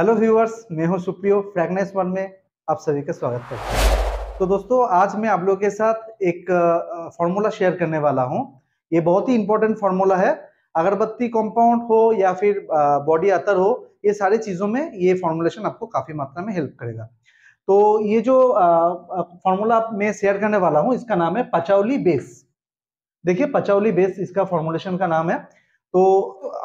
hello viewers मैं हूं Supriyo फ्रैगनेस one में आप सभी का स्वागत करता हूं तो दोस्तों आज मैं आप लोगों के साथ एक फार्मूला शेयर करने वाला हूं ये बहुत ही इंपॉर्टेंट फार्मूला है अगरबत्ती कंपाउंड हो या फिर बॉडी अतर हो ये सारी चीज़ों में ये फॉर्मुलेशन आपको काफ़ी मात्रा में हेल्प करेगा तो ये जो फार्मूला मैं शेयर करने वाला हूँ इसका नाम है पचावली बेस देखिए पचौली बेस इसका फॉर्मुलेशन का नाम है तो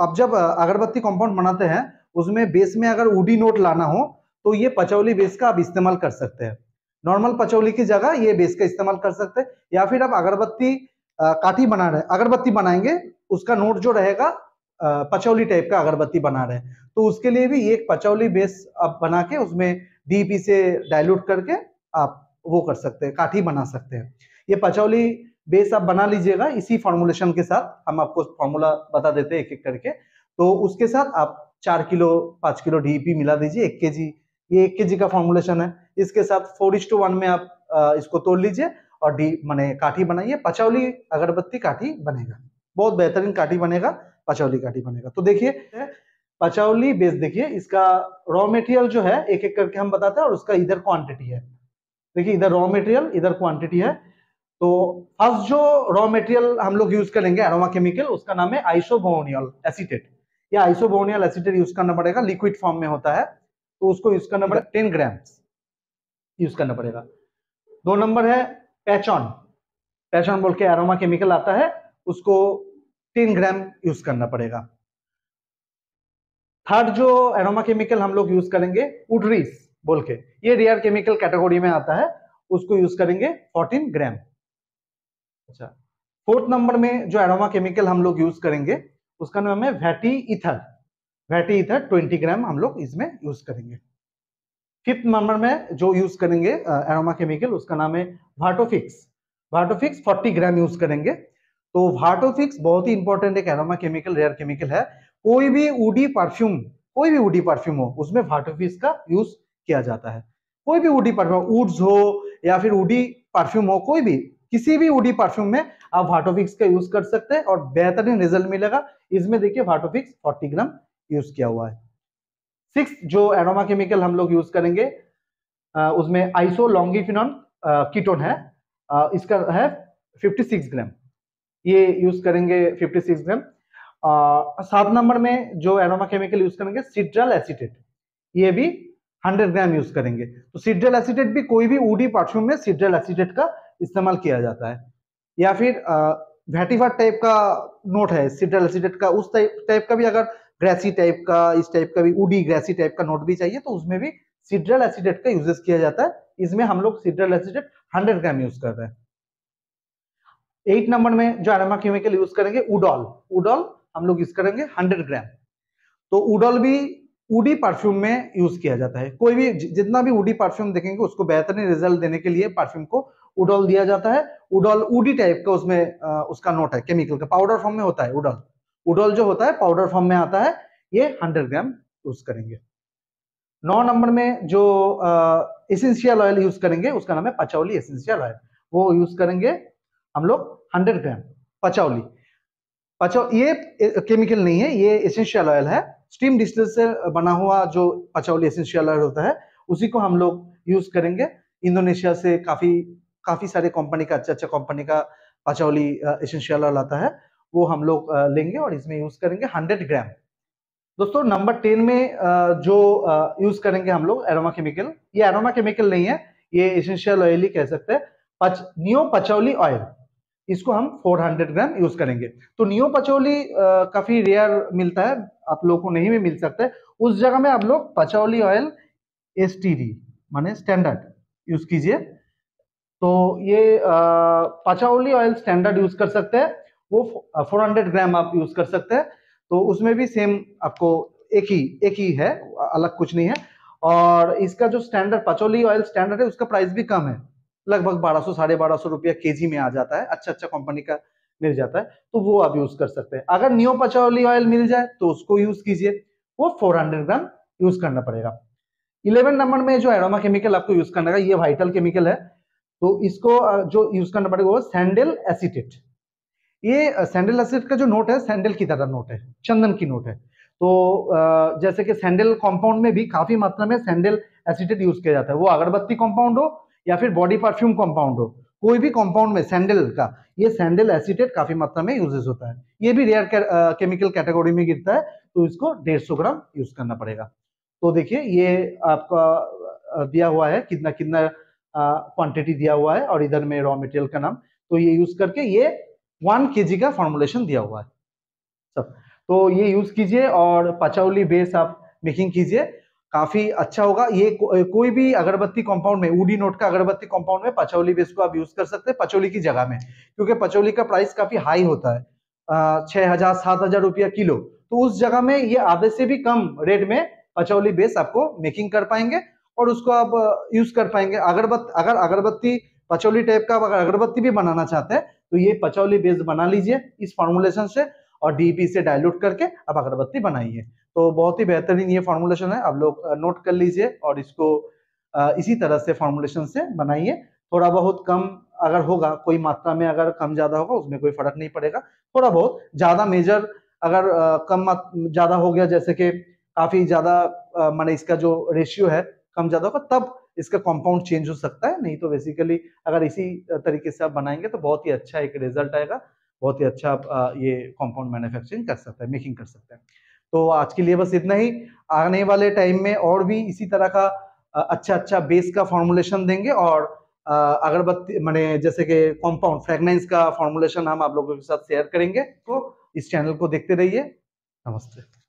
आप जब अगरबत्ती कंपाउंड बनाते हैं उसमें बेस में अगर उडी नोट लाना हो तो ये पचौली बेस का आप इस्तेमाल कर सकते हैं नॉर्मल पचौली की जगह ये बेस का इस्तेमाल कर सकते हैं या फिर आप अगरबत्ती काठी बना रहे अगरबत्ती बनाएंगे उसका नोट जो रहेगा पचौली टाइप का अगरबत्ती बना रहे तो उसके लिए भी एक पचौली बेस आप बना के उसमें डीपी से डायलूट करके आप वो कर सकते हैं काठी बना सकते हैं ये पचौली बेस आप बना लीजिएगा इसी फॉर्मुलेशन के साथ हम आपको फॉर्मूला बता देते हैं एक एक करके तो उसके साथ आप चार किलो पाँच किलो डीपी e मिला दीजिए एक के ये एक के का फॉर्मुलेशन है इसके साथ फोर इंस टू वन में आप इसको तोड़ लीजिए और डी मैंने काठी बनाइए पचौली अगरबत्ती काठी बनेगा बहुत बेहतरीन काठी बनेगा पचौली काठी बनेगा तो देखिए पचौली बेस देखिए इसका रॉ मटेरियल जो है एक एक करके हम बताते हैं और उसका इधर क्वांटिटी है देखिए इधर रॉ मटेरियल इधर क्वांटिटी है तो फर्स्ट जो रॉ मटेरियल हम लोग यूज करेंगे एरोमा केमिकल उसका नाम है आइसोबोनियल एसिटेट या आइसोबोनियल एसिटेट यूज करना पड़ेगा लिक्विड फॉर्म में होता है तो उसको यूज करना पड़ेगा टेन ग्राम यूज करना पड़ेगा दो नंबर है पैचॉन पैचॉन बोल के एरोमा केमिकल आता है उसको तीन ग्राम यूज करना पड़ेगा थर्ड जो एरोमा केमिकल हम लोग यूज करेंगे उड्रीस बोल के ये रेयर केमिकल कैटेगोरी में आता है उसको यूज करेंगे 14 ग्राम अच्छा फोर्थ नंबर में जो एरोमा केमिकल हम लोग यूज करेंगे उसका नाम है वैटी इथर वैटी इथर 20 ग्राम हम लोग इसमें यूज करेंगे फिफ्थ नंबर में जो यूज करेंगे एरोमा केमिकल उसका नाम है वाटोफिक्स वाटोफिक्स 40 ग्राम यूज करेंगे तो वाटोफिक्स बहुत ही इंपॉर्टेंट एक एरोमा केमिकल रेयर केमिकल है कोई भी उडी परफ्यूम कोई भी उडी परफ्यूम हो उसमें वाटोफिक्स का यूज किया जाता है कोई भी उडी परफ्यूम उड्स हो या फिर उडी परफ्यूम हो कोई भी किसी भी उडी परफ्यूम में आप वाटोफिक्स का यूज कर सकते हैं और बेहतरीन रिजल्ट मिलेगा इसमें देखिए वाटोफिक्स फोर्टी ग्राम यूज किया हुआ है सिक्स जो एरोमा केमिकल हम लोग यूज करेंगे उसमें आइसो लॉन्गिफिनॉन कीटोन है इसका है 56 ग्राम ये यूज करेंगे 56 ग्राम सात नंबर में जो एरोमा केमिकल यूज करेंगे सिड्रल एसिटेट ये भी 100 ग्राम यूज करेंगे तो सिड्रल एसिटेट भी कोई भी ऊडी परफ्यूम में सिड्रल एसिटेट का इस्तेमाल किया जाता है या फिर वेटिफा टाइप का नोट है सिट्रल एसिडेट का उस टाइप टाइप का भी अगर ग्रेसी टाइप का इस टाइप का भी उडी ग्रेसी टाइप का नोट भी चाहिए तो उसमें भी सिड्रल एसिडेट का यूजेस किया जाता है इसमें हम लोग सिड्रल एसिडेट 100 ग्राम यूज कर रहे हैं एट नंबर में जो एनामा केमिकल यूज करेंगे उडॉल उडॉल हम लोग यूज करेंगे 100 ग्राम तो उडॉल भी उडी परफ्यूम में यूज किया जाता है कोई भी जितना भी उडी परफ्यूम देखेंगे उसको बेहतरीन रिजल्ट देने के लिए परफ्यूम को उडल दिया जाता है उडल उडी टाइप का उसमें उसका नोट है केमिकल का पाउडर फॉर्म में होता है उडल उडल जो होता है पाउडर फॉर्म में आता है ये हंड्रेड ग्राम यूज करेंगे नौ नंबर में जो एसेंशियल ऑयल यूज करेंगे उसका नाम है पचौली एसेंशियल ऑयल वो यूज करेंगे हम लोग हंड्रेड ग्राम पचौली पचौ ये केमिकल नहीं है ये एसेंशियल ऑयल है स्टीम डिस्टिल से बना हुआ जो पचौली एसेंशियल ऑयल होता है उसी को हम लोग यूज करेंगे इंडोनेशिया से काफी काफ़ी सारे कंपनी का अच्छा अच्छा कंपनी का पचौली एसेंशियल ऑयल आता है वो हम लोग लेंगे और इसमें यूज़ करेंगे हंड्रेड ग्राम दोस्तों नंबर टेन में जो यूज करेंगे हम लोग एरोमा केमिकल ये एरोमा केमिकल नहीं है ये एसेंशियल ऑयल ही कह सकते हैं पच नियो पचौली ऑयल इसको हम 400 ग्राम यूज करेंगे तो नियो पचौली काफी रेयर मिलता है आप लोगों को नहीं भी मिल सकता है उस जगह में आप लोग patchouli oil S T D माने स्टैंडर्ड यूज कीजिए तो ये पचावली ऑयल स्टैंडर्ड यूज कर सकते हैं वो 400 ग्राम आप यूज कर सकते हैं तो उसमें भी सेम आपको एक ही एक ही है अलग कुछ नहीं है और इसका जो स्टैंडर्ड पचौली ऑयल स्टैंडर्ड है उसका प्राइस भी कम है लगभग बारह सौ साढ़े बारह सौ रुपया के में आ जाता है अच्छा अच्छा कंपनी का मिल जाता है तो वो आप यूज कर सकते हैं अगर न्यू पचौली ऑयल मिल जाए तो उसको यूज कीजिए वो फोर हंड्रेड ग्राम यूज करना पड़ेगा इलेवन नंबर में जो एरोमा केमिकल आपको यूज करना है ये वाइटल केमिकल है तो इसको जो यूज करना पड़ेगा वो सैंडल एसिटेट ये सैंडल एसिड का जो नोट है सैंडल की तरह नोट है चंदन की नोट है तो जैसे कि सैंडल कंपाउंड में भी काफी मात्रा में सैंडल एसिटेट यूज किया जाता है वो अगरबत्ती कंपाउंड हो या फिर बॉडी परफ्यूम कंपाउंड हो कोई भी कंपाउंड में सैंडल का ये सैंडल एसिटेट काफी मात्रा में यूजेस होता है ये भी रेयर केमिकल कैटेगोरी में गिरता है तो इसको डेढ़ सौ ग्राम यूज करना पड़ेगा तो देखिए ये आपका दिया हुआ है कितना कितना क्वांटिटी दिया हुआ है और इधर में रॉ मटेरियल का नाम तो ये यूज करके ये वन के का फॉर्मुलेशन दिया हुआ है सब तो ये यूज कीजिए और पचौली बेस आप मेकिंग कीजिए काफी अच्छा होगा ये को, कोई भी अगरबत्ती कंपाउंड में उडी नोट का अगरबत्ती कंपाउंड में पचौली बेस को आप यूज कर सकते हैं पचौली की जगह में क्योंकि पचौली का प्राइस काफी हाई होता है छह हजार सात हजार रुपया किलो तो उस जगह में ये आधे से भी कम रेट में पचौली बेस आपको मेकिंग कर पाएंगे और उसको आप यूज कर पाएंगे अगरबत्ती अगर अगरबत्ती पचौली टाइप का अगर अगरबत्ती भी बनाना चाहते हैं तो ये पचौली बेस्ड बना लीजिए इस फॉर्मुलेशन से और डीपी से डाइल्यूट करके आप अगरबत्ती बनाइए तो बहुत ही बेहतरीन ये फॉर्मुलेशन है आप लोग नोट कर लीजिए और इसको इसी तरह से फॉर्मुलेशन से बनाइए थोड़ा बहुत कम अगर होगा कोई मात्रा में अगर कम ज्यादा होगा उसमें कोई फर्क नहीं पड़ेगा थोड़ा बहुत ज्यादा मेजर अगर कम ज्यादा हो गया जैसे कि काफी ज्यादा मैंने इसका जो रेशियो है कम ज्यादा होगा तब इसका कंपाउंड चेंज हो सकता है नहीं तो बेसिकली अगर इसी तरीके से आप बनाएंगे तो बहुत ही अच्छा एक रिजल्ट आएगा बहुत ही अच्छा आप ये कंपाउंड मैन्युफैक्चरिंग कर सकते हैं मेकिंग कर सकते हैं तो आज के लिए बस इतना ही आने वाले टाइम में और भी इसी तरह का अच्छा अच्छा बेस का फॉर्मुलेशन देंगे और अगरबत्ती मैंने जैसे कि कॉम्पाउंड फ्रेगनेंस का फॉर्मुलेशन हम आप लोगों के साथ शेयर करेंगे तो इस चैनल को देखते रहिए नमस्ते